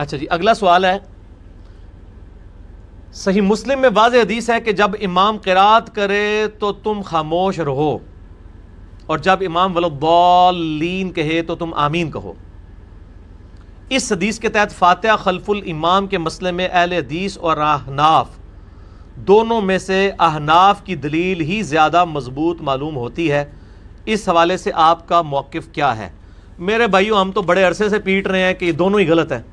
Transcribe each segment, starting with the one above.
अच्छा जी अगला सवाल है सही मुस्लिम में वाज हदीस है कि जब इमाम किरात करे तो तुम खामोश रहो और जब इमाम वलौलीन कहे तो तुम आमीन कहो इस हदीस के तहत फातह खलफुल इमाम के मसले में अहल हदीस और अहनाफ दोनों में से अहनाफ की दलील ही ज़्यादा मजबूत मालूम होती है इस हवाले से आपका मौक़ क्या है मेरे भाइयों हम तो बड़े अरसे से पीट रहे हैं कि ये दोनों ही गलत हैं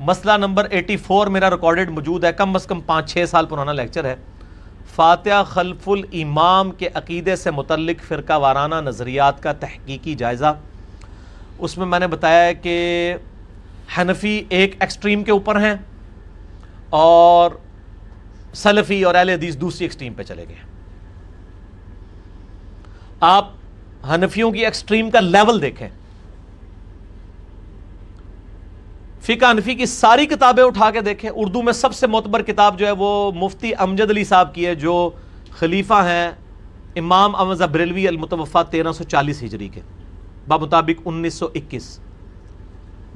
मसला नंबर एटी फोर मेरा रिकॉर्डेड मौजूद है कम अज़ कम पाँच छः साल पुराना लेक्चर है फ़ातह खलफुल इमाम के अकीदे से मुतलक फ़िरका वाराना नज़रियात का तहकीकी जायज़ा उसमें मैंने बताया कि हनफी एक एक्सट्रीम के ऊपर हैं और सलफ़ी और अहल हदीस दूसरी एक्सट्रीम पर चले गए आप हनफियों की एक्सट्रीम का लेवल देखें फ़िका अनफी की सारी किताबें उठा के देखें उर्दू में सबसे मोतबर किताब जो है वो मुफ्ती अमजद अली साहब की है जो खलीफा हैं इमाम अमज अब्रेलवी अलमतवफ़ा तेरह सौ चालीस हिजरी के बामुताबिक उन्नीस सौ इक्कीस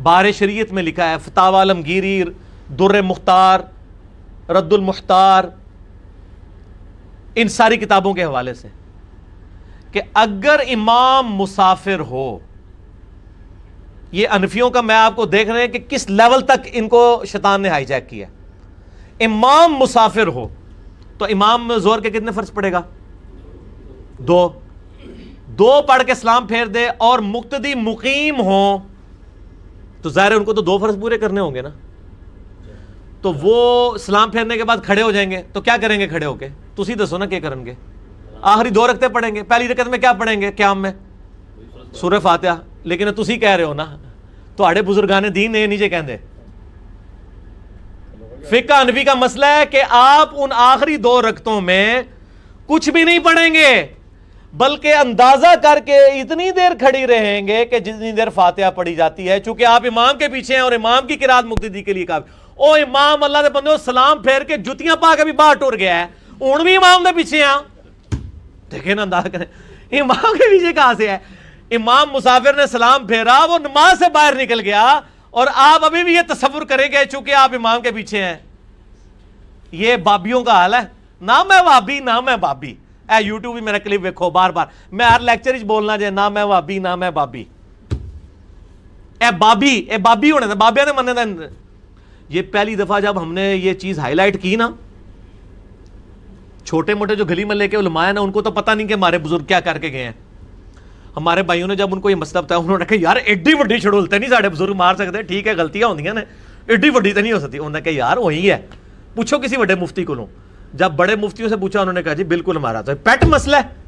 बार शरीत में लिखा है फताव आलमगीरी दुर्र मुख्तार रद्दुलमुख्तार इन सारी किताबों के हवाले से कि अगर इमाम मुसाफिर हो ये अनफियों का मैं आपको देख रहे हैं कि किस लेवल तक इनको शैतान ने हाईजैक किया इमाम मुसाफिर हो तो इमाम जोर के कितने फर्ज पड़ेगा दो दो पढ़ के सलाम फेर दे और मुक्तदी मुकीम हो तो ज़ाहिर उनको तो दो फर्ज पूरे करने होंगे ना तो वो सलाम फेरने के बाद खड़े हो जाएंगे तो क्या करेंगे खड़े होके तुम दसो ना क्या करेंगे आखिरी दो रखते पढ़ेंगे पहली रकत में क्या पढ़ेंगे क्या में सूर्य आत्या लेकिन ਤੁਸੀਂ कह रहे हो ना तो ਬਜ਼ੁਰਗਾਂ दीन دین ਇਹ ਨਹੀਂ फिका अनवी का मसला है कि आप उन आखिरी दो रक्तों में कुछ भी नहीं पढ़ेंगे बल्कि अंदाजा करके इतनी देर खड़ी रहेंगे कि जितनी देर फातिहा पढ़ी जाती है चूंकि आप इमाम के पीछे हैं और इमाम की किरात दी के लिए काफी ओ इमाम अल्लाह के बंदो सलाम फेर के जुतियां पा के भी बाहर टूर गया है हूं भी इमाम के पीछे हैं देखे ना अंदाजा करें इमाम के पीछे कहां से है इमाम मुसाफिर ने सलाम फेरा वो नमाज से बाहर निकल गया और आप अभी भी ये तस्वुर करेंगे चूंकि आप इमाम के पीछे हैं ये बाबियों का हाल है ना मैं भाभी ना मैं भाभी ए यूट्यूब भी मेरा क्लिप देखो बार बार मैं हर लेक्चर ही बोलना चाहिए ना मैं भाभी ना मैं भाभी ए बाबी ए बाबी होने बाबिया ने मने ये पहली दफा जब हमने ये चीज हाईलाइट की ना छोटे मोटे जो गली में लेके उलमाया ना उनको तो पता नहीं कि हमारे बुजुर्ग क्या करके गए हैं हमारे भाइयों ने जब उनको ये मसला बताया उन्होंने कहा यार एड्डी वीडी शेड्यूल तो नहीं साढ़े बजुर्ग मार सकते ठीक है गलतियां होंगे ने एड्डी वीडी तो नहीं हो सकती उन्होंने कहा यार वही है पूछो किसी बड़े मुफ्ती को जब बड़े मुफ्तियों से पूछा उन्होंने कहा जी बिल्कुल हमारा तो पेट मसला है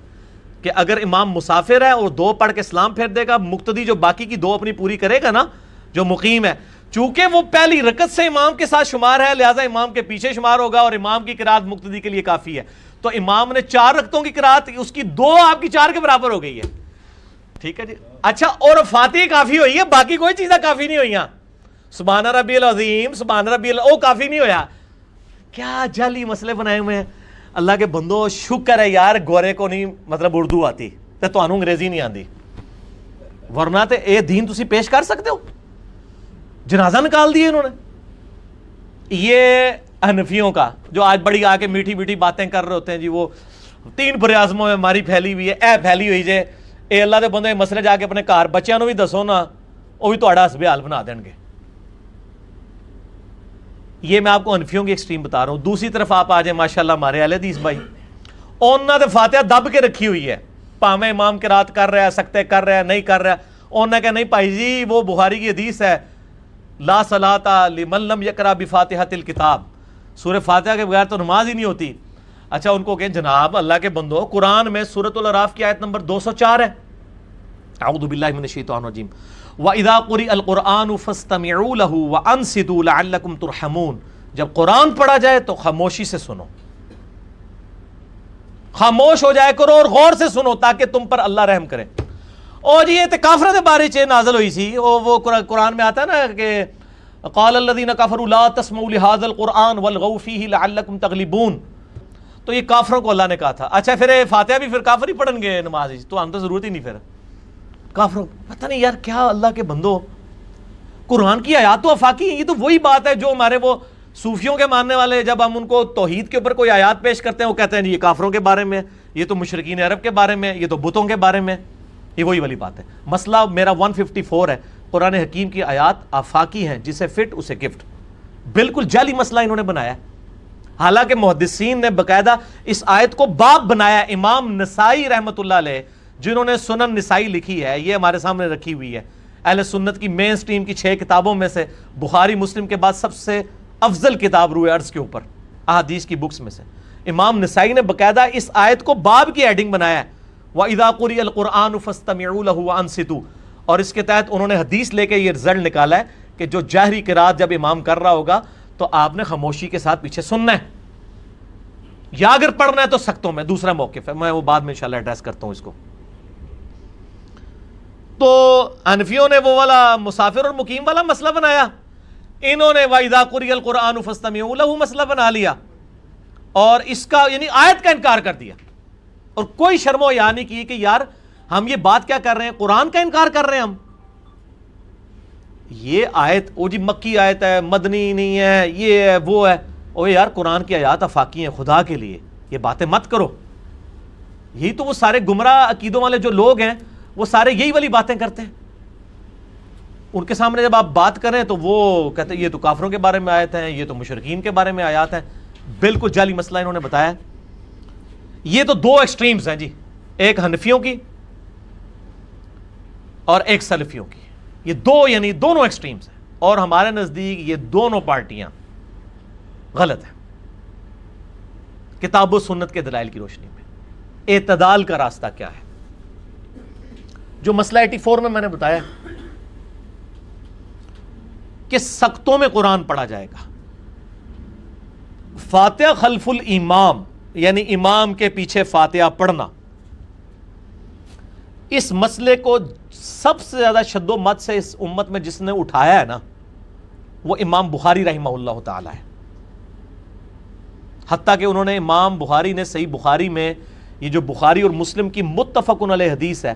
कि अगर इमाम मुसाफिर है और दो पढ़ के सलाम फेर देगा मुक्तदी जो बाकी की दो अपनी पूरी करेगा ना जो मुकीम है चूंकि वो पहली रकत से इमाम के साथ शुमार है लिहाजा इमाम के पीछे शुमार होगा और इमाम की किरात मुक्तदी के लिए काफ़ी है तो इमाम ने चार रकतों की किरात उसकी दो आपकी चार के बराबर हो गई है ठीक है जी अच्छा और फातिह काफ़ी हुई है बाकी कोई चीजा काफ़ी नहीं हुई सुबहान रबी अजीम सुबहान रबी ओ काफ़ी नहीं होया क्या जाली मसले बनाए हुए हैं अल्लाह के बंदो शुक्र है यार गोरे को नहीं मतलब उर्दू आती तो अंग्रेजी नहीं आती वरना तो ये दीन तुम पेश कर सकते हो जनाजा निकाल दिए इन्होंने ये हनफियों का जो आज बड़ी आके मीठी मीठी बातें कर रहे होते हैं जी वो तीन आजमों में हमारी फैली हुई है ऐ फैली हुई जे ये अल्लाह के बंद मसले जाके अपने घर बच्चों भी दसो ना वो भी थोड़ा ਵੀ ਤੁਹਾਡਾ ਹਸਬਿਆਲ ये मैं आपको अनफियों की एक्सट्रीम बता रहा हूँ दूसरी तरफ आप आ जाए माशाला हमारे दीस भाई उन्होंने फातह दब के रखी हुई है भावें इमाम के रात कर रहा है सख्ते कर रहा है नहीं कर रहा है उन्होंने कहा नहीं भाई जी वो बुहारी की हदीस है ला सलाता मल्लम यकरा बिफातहा तिल किताब सूर फातह के बगैर तो नमाज ही नहीं होती अच्छा उनको कहें जनाब अल्लाह के बंदो कुरान में सूरत अराफ़ की आयत नंबर दो सौ चार है आउदबिल्लाशतवानजीम व इदाकुरी अलकुरान फ़स्तमू व अनसदुल्लकुम तुरहमून जब कुरान पढ़ा जाए तो खामोशी से सुनो खामोश हो जाए करो और गौर से सुनो ताकि तुम पर अल्लाह रहम करे और जी ये तो काफरत बारिश नाजल हुई सी ओ वो कुरान में आता है ना कि कौलदीन काफरुल्ला तस्महाजल कुरान वलगफ़ी लकुम तगलिबून तो ये काफरों को अल्लाह ने कहा था अच्छा फिर फातिहा भी फिर काफर ही पढ़न गए नमाज तो हम तो ज़रूरत ही नहीं फिर काफरों पता नहीं यार क्या अल्लाह के बंदो कुरान की आयात तो अफाकी है ये तो वही बात है जो हमारे वो सूफियों के मानने वाले जब हम उनको तोहहीद के ऊपर कोई आयात पेश करते हैं वो कहते हैं ये काफरों के बारे में ये तो मुशरकिन अरब के बारे में ये तो बुतों के बारे में ये वही वाली बात है मसला मेरा 154 है कुरान हकीम की आयात आफाकी है जिसे फिट उसे गिफ्ट बिल्कुल जाली मसला इन्होंने बनाया हालांकि मुहदसिन ने बाकायदा इस आयत को बाप बनाया इमाम नसाई रहमत जिन्होंने सुनन निसाई लिखी है ये हमारे सामने रखी हुई है अहल सुन्नत की मेन स्ट्रीम की छः किताबों में से बुखारी मुस्लिम के बाद सबसे अफजल किताब रूए अर्ज के ऊपर अहदीस की बुक्स में से इमाम नसाई ने बकायदा इस आयत को बाब की एडिंग बनाया व इदाकुरी अलकुरान और इसके तहत उन्होंने हदीस लेके ये रिजल्ट निकाला है कि जो जहरी किरात जब इमाम कर रहा होगा तो आपने खामोशी के साथ पीछे सुनना है या अगर पढ़ना है तो सख्तों में दूसरा मौके है मैं वो बाद में इंशाल्लाह एड्रेस करता हूँ इसको तो अनफियों ने वो वाला मुसाफिर और मुकीम वाला मसला बनाया इन्होंने कुरियल कुरान फस्तमी मसला बना लिया और इसका यानी आयत का इनकार कर दिया और कोई शर्मो या नहीं की कि यार हम ये बात क्या कर रहे हैं कुरान का इनकार कर रहे हैं हम ये आयत वो जी मक्की आयत है मदनी नहीं है ये है वो है ओ यार कुरान की आयात अफाकी है खुदा के लिए ये बातें मत करो यही तो वो सारे गुमराह अकीदों वाले जो लोग हैं वो सारे यही वाली बातें करते हैं उनके सामने जब आप बात करें तो वो कहते हैं ये तो काफरों के बारे में आयत हैं ये तो मुशरकिन के बारे में आयात हैं बिल्कुल जाली मसला इन्होंने बताया ये तो दो एक्सट्रीम्स हैं जी एक हनफियों की और एक सलफियों की ये दो यानी दोनों एक्सट्रीम्स हैं और हमारे नज़दीक ये दोनों पार्टियां गलत हैं किताब सुन्नत के दलाइल की रोशनी में एतदाल का रास्ता क्या है जो मसला एटी फोर में मैंने बताया कि सख्तों में कुरान पढ़ा जाएगा फातह खलफुल इमाम यानी इमाम के पीछे फातह पढ़ना इस मसले को सबसे ज़्यादा शद्दोमत से इस उम्मत में जिसने उठाया है ना वो इमाम बुखारी रही ताला है हती कि उन्होंने इमाम बुखारी ने सही बुखारी में ये जो बुखारी और मुस्लिम की मुतफ़न हदीस है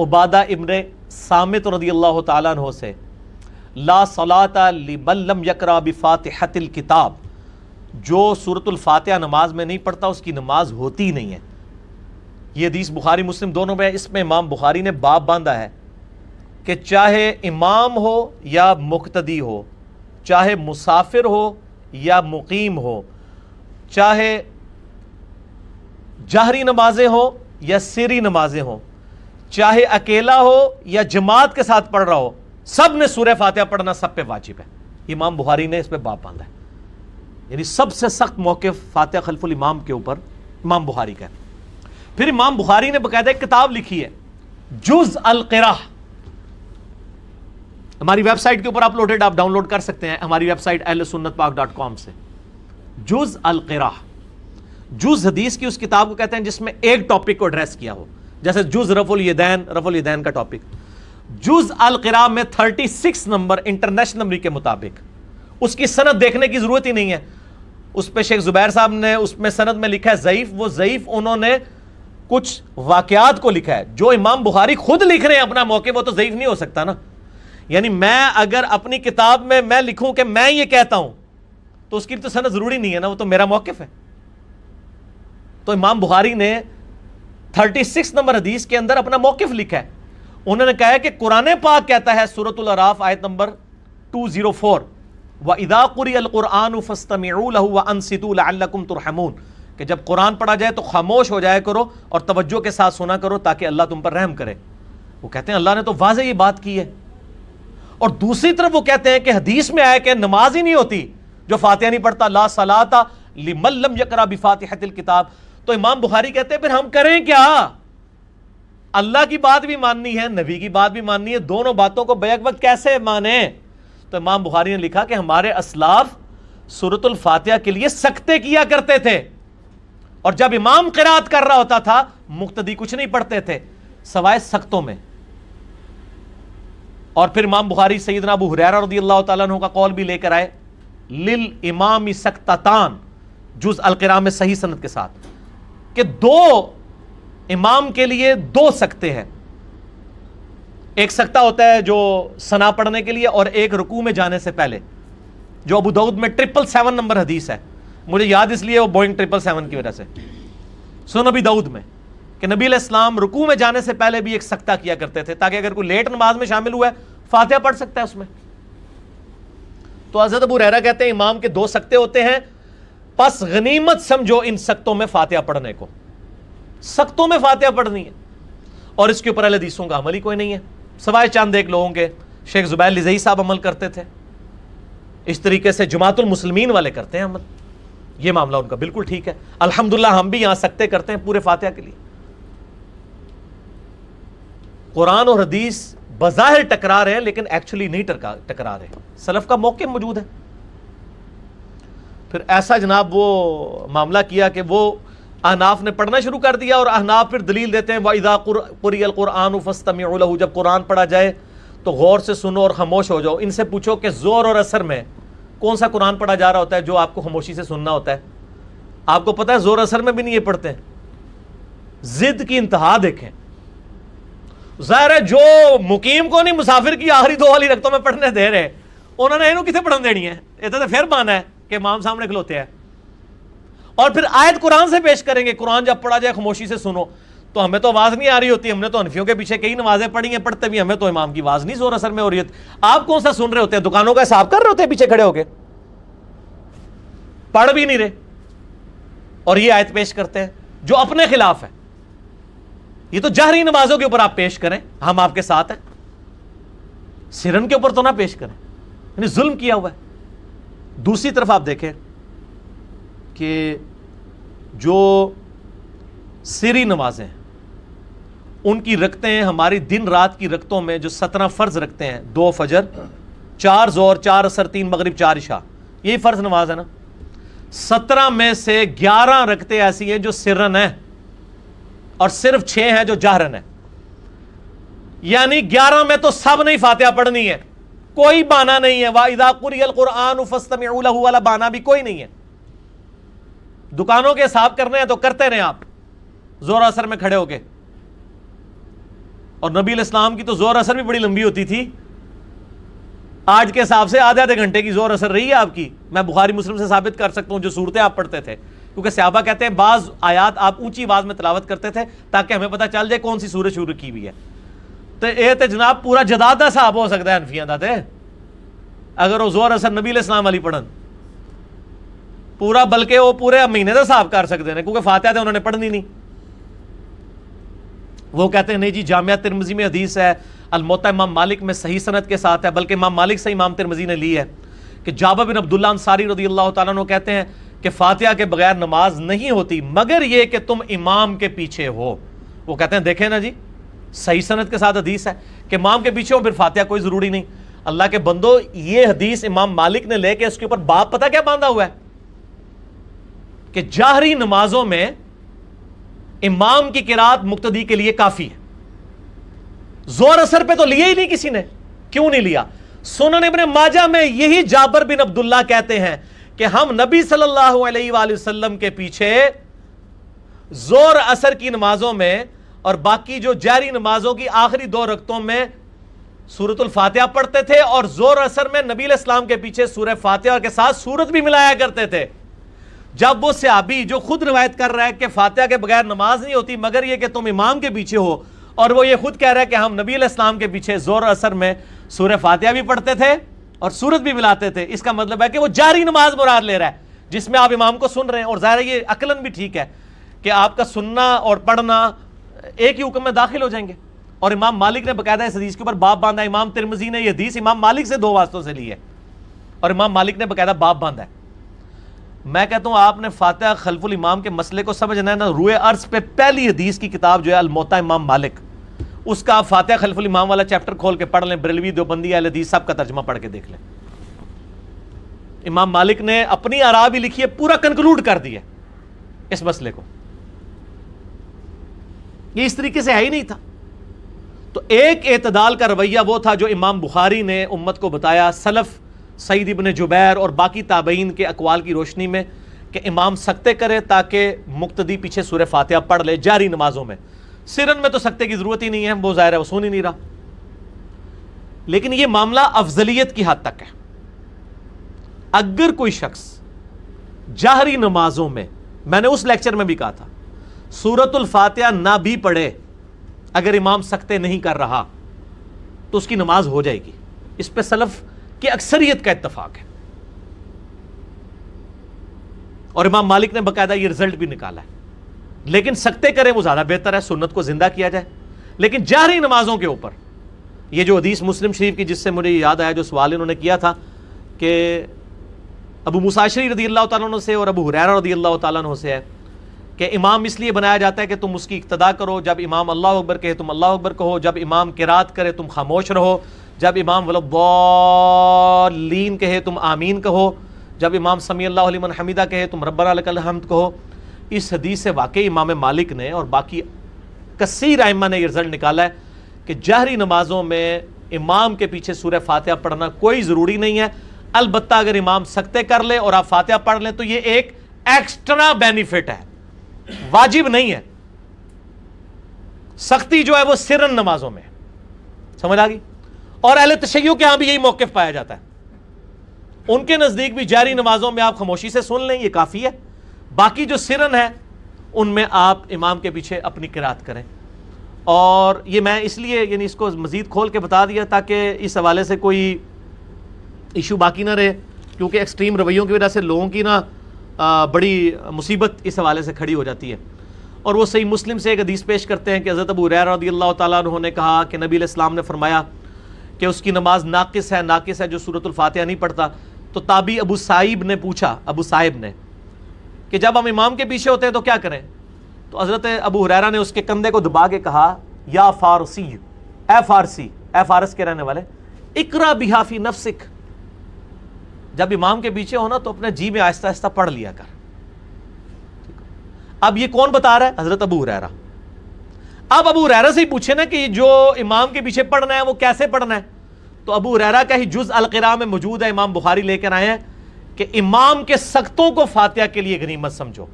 उबादा इमर सामित रदी अल्लाह तह से ला सलाता लिबल्लम यकरा बिफ़ातहतिल किताब जो सूरतुल फातिहा नमाज में नहीं पढ़ता उसकी नमाज होती ही नहीं है ये हदीस बुखारी मुस्लिम दोनों में इसमें इमाम बुखारी ने बाप बांधा है कि चाहे इमाम हो या मुख्तदी हो चाहे मुसाफिर हो या मुकीम हो चाहे जाहरी नमाजें हों या सिरी नमाजें हों चाहे अकेला हो या जमात के साथ पढ़ रहा हो सब ने सूर्य फातह पढ़ना सब पे वाजिब है इमाम बुहारी ने इस पर बाप बांधा है यानी सबसे सख्त मौके फातह खलफुल इमाम के ऊपर इमाम बुहारी का फिर इमाम बुहारी ने बकायदा एक किताब लिखी है जुज अलकरा हमारी वेबसाइट के ऊपर अपलोडेड आप डाउनलोड कर सकते हैं हमारी वेबसाइट एल सुन्नत पाक डॉट कॉम से जुज अलकरा जुज हदीस की उस किताब को कहते हैं जिसमें एक टॉपिक को एड्रेस किया हो जैसे जुज रफुल यदैन रफुल यदैन का टॉपिक जुज अल किरा में 36 नंबर इंटरनेशनल नंबर के मुताबिक उसकी सनत देखने की जरूरत ही नहीं है उस पर शेख जुबैर साहब ने उसमें सनत में लिखा है ज़यीफ वो ज़यीफ उन्होंने कुछ वाकयात को लिखा है जो इमाम बुखारी खुद लिख रहे हैं अपना मौके वो तो जईफ नहीं हो सकता ना यानी मैं अगर अपनी किताब में मैं लिखूं कि मैं ये कहता हूं तो उसकी तो सनत जरूरी नहीं है ना वो तो मेरा मौकफ है तो इमाम बुखारी ने 36 नंबर हदीस के अंदर अपना मौकफ लिखा है उन्होंने कहा है कि कुरान पाक कहता है सूरत अराफ आयत नंबर 204 व इदाकुरी अलकुरान फ़स्तमिलकुम तुरहमून कि जब कुरान पढ़ा जाए तो खामोश हो जाए करो और तवज्जो के साथ सुना करो ताकि अल्लाह तुम पर रहम करे वो कहते हैं अल्लाह ने तो वाज ये बात की है और दूसरी तरफ वो कहते हैं कि हदीस में आया कि नमाज ही नहीं होती जो फातिहा नहीं पढ़ता ला सलाता लिमल्लम यकरा बिफातिहतिल किताब तो इमाम बुखारी कहते हैं फिर हम करें क्या अल्लाह की बात भी माननी है नबी की बात भी माननी है दोनों बातों को बैक वक्त कैसे माने तो इमाम बुखारी ने लिखा कि हमारे असलाफ सूरतुल फातिहा के लिए सख्ते किया करते थे और जब इमाम किरात कर रहा होता था मुख्तदी कुछ नहीं पढ़ते थे सवाए सख्तों में और फिर इमाम बुखारी सईदना अबू हुरैरा रदी अल्लाह तु का कौल भी लेकर आए लिल इमाम सकतातान जुज अलकराम सही सनत के साथ कि दो इमाम के लिए दो सकते हैं एक सकता होता है जो सना पढ़ने के लिए और एक रुकू में जाने से पहले जो अबू दाऊद में ट्रिपल सेवन नंबर हदीस है मुझे याद इसलिए वो बोइंग ट्रिपल सेवन की वजह से सुन अबी दाऊद में कि नबी इस्लाम रुकू में जाने से पहले भी एक सकता किया करते थे ताकि अगर कोई लेट नमाज में शामिल हुआ है फातिहा पढ़ सकता है उसमें तो हजरत अबू रहरा कहते हैं इमाम के दो सकते होते हैं बस गनीमत समझो इन सख्तों में फातिहा पढ़ने को सख्तों में फातिहा पढ़नी है और इसके ऊपर अलहदीसों का अमल ही कोई नहीं है सवाए चांद एक लोगों के शेख जुबैर लिजई साहब अमल करते थे इस तरीके से जमातुल मुसलमीन वाले करते हैं अमल ये मामला उनका बिल्कुल ठीक है अल्हम्दुलिल्लाह हम भी यहां सख्ते करते हैं पूरे फातिहा के लिए कुरान और हदीस बज़ाहिर टकरा रहे हैं लेकिन एक्चुअली नहीं टकरा रहे सलफ का मौके मौजूद है फिर ऐसा जनाब वो मामला किया कि वो अहनाफ ने पढ़ना शुरू कर दिया और अहनाफ फिर दलील देते हैं वाइदाकुरान फ़स्तमी जब कुरान पढ़ा जाए तो गौर से सुनो और खामोश हो जाओ इनसे पूछो कि ज़ोर और असर में कौन सा कुरान पढ़ा जा रहा होता है जो आपको खामोशी से सुनना होता है आपको पता है ज़ोर असर में भी नहीं ये पढ़ते जिद की इंतहा देखें ज़ाहिर है जो मुकीम को नहीं मुसाफिर की आखिरी दो वाली रकतों में पढ़ने दे रहे उन्होंने इनू कितने पढ़ा देनी है ये तो, तो फिर माना है कि इमाम साहब ने हैं और फिर आयत कुरान से पेश करेंगे कुरान जब पढ़ा जाए खामोशी से सुनो तो हमें तो आवाज़ नहीं आ रही होती हमने तो हनफियों के पीछे कई नमाजें पढ़ी हैं पढ़ते भी हमें तो इमाम की आवाज़ नहीं जोर असर में हो रही होती आप कौन सा सुन रहे होते हैं दुकानों का हिसाब कर रहे होते हैं पीछे खड़े होके पढ़ भी नहीं रहे और ये आयत पेश करते हैं जो अपने खिलाफ है ये तो जहरी नमाजों के ऊपर आप पेश करें हम आपके साथ हैं सिरन के ऊपर तो ना पेश करें जुल्म किया हुआ है दूसरी तरफ आप देखें कि जो सिरी नमाजें हैं उनकी रखते हैं हमारी दिन रात की रक्तों में जो सत्रह फ़र्ज़ रखते हैं दो फजर चार जोर चार असर तीन मगरब चार इशा यही फ़र्ज नमाज है ना सत्रह में से ग्यारह रखते ऐसी हैं जो सिरन है और सिर्फ छः हैं जो जाहरन है यानी ग्यारह में तो सब नहीं फातिहा पढ़नी है कोई बाना नहीं है वाइदाकुरियल कुरान फस्तमला वाला बाना भी कोई नहीं है दुकानों के साफ करने हैं तो करते रहे आप जोर असर में खड़े होके और नबी इस्लाम की तो जोर असर भी बड़ी लंबी होती थी आज के हिसाब से आधे आधे घंटे की जोर असर रही है आपकी मैं बुखारी मुस्लिम से साबित कर सकता हूं जो सूरतें आप पढ़ते थे क्योंकि सहाबा कहते हैं बाज आयात आप ऊंची आवाज में तलावत करते थे ताकि हमें पता चल जाए कौन सी सूरज शुरू की हुई है ਤੇ ਇਹ ਤੇ ਜਨਾਬ ਪੂਰਾ ਜਦਾਦ ਦਾ ਹਿਸਾਬ ਹੋ ਸਕਦਾ ਹਨਫੀਆਂ ਦਾ ਤੇ ਅਗਰ ਉਹ ਜ਼ੋਰ ਅਸਰ ਨਬੀ ਅਲੈਹਿਸਲਾਮ ਵਾਲੀ ਪੜਨ ਪੂਰਾ ਬਲਕਿ ਉਹ ਪੂਰੇ ਮਹੀਨੇ ਦਾ ਹਿਸਾਬ ਕਰ ਸਕਦੇ ਨੇ ਕਿਉਂਕਿ ਫਾਤਿਹਾ ਤੇ ਉਹਨਾਂ ਨੇ ਪੜਨੀ वो कहते हैं नहीं जी जामिया तिरमजी में हदीस है अलमोता इमाम मालिक में सही सनत के साथ है बल्कि इमाम मालिक सही इमाम तिरमजी ने ली है कि जाबा बिन अब्दुल्ला सारी रदी अल्लाह तु कहते हैं कि फातिया के बगैर नमाज नहीं होती मगर ये कि तुम इमाम के पीछे हो वो कहते हैं देखें ना जी सही सनत के साथ हदीस है कि इमाम के पीछे हो फिर फातिहा कोई ज़रूरी नहीं अल्लाह के बंदो ये हदीस इमाम मालिक ने लेके उसके ऊपर बाप पता क्या बांधा हुआ है कि जाहरी नमाजों में इमाम की किरात मुक्तदी के लिए काफ़ी है जोर असर पे तो लिया ही नहीं किसी ने क्यों नहीं लिया सुनने अपने माजा में यही जाबर बिन अब्दुल्ला कहते हैं कि हम नबी सल्लल्लाहु अलैहि वसल्लम के पीछे जोर असर की नमाजों में और बाकी जो जारी नमाजों की आखिरी दो रक्तों में सूरतुल फातिहा पढ़ते थे और जोर असर में नबील इस्लाम के पीछे सूर फातिहा के साथ सूरत भी मिलाया करते थे जब वो सियाबी जो खुद रिवायत कर रहा है कि फातिहा के बगैर नमाज नहीं होती मगर यह कि तुम इमाम के पीछे हो और वो ये खुद कह रहा है कि हम नबी इस्लाम के पीछे जोर असर में सूर्य फातिहा भी पढ़ते थे और सूरत भी मिलाते थे इसका मतलब है कि वो जारी नमाज मुराद ले रहा है जिसमें आप इमाम को सुन रहे हैं और ज़ाहिर ये अकलन भी ठीक है कि आपका सुनना और पढ़ना एक ही हुक्म में दाखिल हो जाएंगे और इमाम मालिक ने बकायदा इस हदीस के ऊपर बाप बांधा इमाम तिरमजी ने यह हदीस इमाम मालिक से दो वास्तों से ली है और इमाम मालिक ने बकायदा बाप बांधा है मैं कहता हूँ आपने फातह खलफुल इमाम के मसले को समझना है ना रुए अर्ज पे पहली हदीस की किताब जो है अलमोता इमाम मालिक उसका आप फातह खलफुल इमाम वाला चैप्टर खोल के पढ़ लें ब्रेलवी देवबंदी अल हदीस साहब का तर्जमा पढ़ के देख लें इमाम मालिक ने अपनी आरा भी लिखी है पूरा कंक्लूड कर दिया इस मसले को ये इस तरीके से है ही नहीं था तो एक एतदाल का रवैया वो था जो इमाम बुखारी ने उम्मत को बताया सलफ सईद इबन जुबैर और बाकी ताबईन के अकवाल की रोशनी में कि इमाम सकते करे ताकि मुक्तदी पीछे सूर्य फातिहा पढ़ ले जारी नमाजों में सिरन में तो सकते की ज़रूरत ही नहीं है वो ज़ाहिर है वो सुन ही नहीं रहा लेकिन ये मामला अफजलियत की हद तक है अगर कोई शख्स जाहरी नमाजों में मैंने उस लेक्चर में भी कहा था सूरतुल फातिहा ना भी पढ़े अगर इमाम सख्ते नहीं कर रहा तो उसकी नमाज हो जाएगी इस पर सलफ की अक्सरियत का इतफाक है और इमाम मालिक ने बाकायदा यह रिजल्ट भी निकाला है लेकिन सख्ते करें वो ज़्यादा बेहतर है सुन्नत को ज़िंदा किया जाए लेकिन जाहरी नमाजों के ऊपर यह जो हदीस मुस्लिम शरीफ की जिससे मुझे याद आया जो सवाल इन्होंने किया था कि अबू मुसाशरी रदी अल्लाह तु से और अबू हुरैरा रदी अल्लाह तु से है कि इमाम इसलिए बनाया जाता है कि तुम उसकी इकतदा करो जब इमाम अल्लाह अकबर कहे तुम अल्लाह अकबर कहो जब इमाम किरात करे तुम खामोश रहो जब इमाम वलब्बौलीन कहे तुम आमीन कहो जब इमाम समी अल्लाह हमीदा कहे तुम रब्बन हमद कहो इस हदीस से वाकई इमाम मालिक ने और बाकी कसी आयमा ने यह रिज़ल्ट निकाला है कि जहरी नमाजों में इमाम के पीछे सूर्य फातह पढ़ना कोई ज़रूरी नहीं है अलबत् अगर इमाम सख्ते कर ले और आप फातह पढ़ लें तो ये एक एक्स्ट्रा बेनिफिट है वाजिब नहीं है सख्ती जो है वो सिरन नमाजों में समझ आ गई और अहल तशैयों के यहां भी यही मौकफ पाया जाता है उनके नज़दीक भी जारी नमाजों में आप खामोशी से सुन लें ये काफ़ी है बाकी जो सिरन है उनमें आप इमाम के पीछे अपनी किरात करें और ये मैं इसलिए यानी इसको मज़ीद खोल के बता दिया ताकि इस हवाले से कोई इशू बाकी ना रहे क्योंकि एक्सट्रीम रवैयों की वजह से लोगों की ना बड़ी मुसीबत इस हवाले से खड़ी हो जाती है और वो सही मुस्लिम से एक हदीस पेश करते हैं कि हज़रत अबू रदी अल्लाह तु ने कहा कि नबी इस्लाम ने फरमाया कि उसकी नमाज नाकिस है नाकिस है जो सूरत सूरतफातह नहीं पढ़ता तो ताबी अबू साहिब ने पूछा अबू साहिब ने कि जब हम इमाम के पीछे होते हैं तो क्या करें तो हज़रत अबू हुरैरा ने उसके कंधे को दबा के कहा या फारसी ए फारसी ए फारस के रहने वाले इकरा बिहाफी नफसिक जब इमाम के पीछे हो ना तो अपने जी में आहिस्ता आहिस्ता पढ़ लिया कर अब ये कौन बता रहा है हजरत अबू हुरैरा अब अबू हुरैरा से ही पूछे ना कि जो इमाम के पीछे पढ़ना है वो कैसे पढ़ना है तो अबू हुरैरा का ही जुज अलकरा में मौजूद है इमाम बुखारी लेकर आए हैं कि इमाम के सख्तों को फातिहा के लिए गनीमत समझो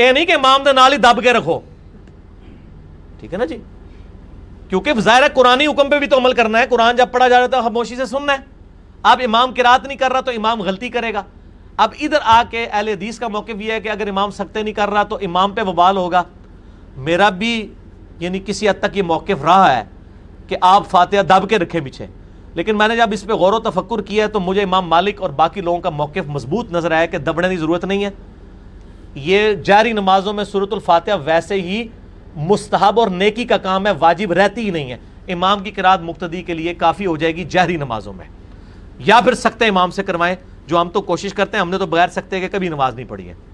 ये नहीं कि इमाम के नाल ही दब के रखो ठीक है ना जी क्योंकि जाहिर कुरानी हुक्म पे भी तो अमल करना है कुरान जब पढ़ा जा रहा है तो खामोशी से सुनना है आप इमाम की रात नहीं कर रहा तो इमाम गलती करेगा अब इधर आके अहल हदीस का मौके भी है कि अगर इमाम सकते नहीं कर रहा तो इमाम पे वबाल होगा मेरा भी यानी किसी हद तक ये मौक़ रहा है कि आप फातह दब के रखें पीछे लेकिन मैंने जब इस पर गौर तफक्र किया है तो मुझे इमाम मालिक और बाकी लोगों का मौक़ मजबूत नज़र आया कि दबने की ज़रूरत नहीं है ये जारी नमाजों में सूरतफातह वैसे ही मुस्तहब और नेकी का काम है वाजिब रहती ही नहीं है इमाम की किरात मुख्तदी के लिए काफ़ी हो जाएगी जारी नमाजों में या फिर सकते इमाम से करवाएं जो हम तो कोशिश करते हैं हमने तो बगैर सकते के कभी नमाज नहीं पढ़ी है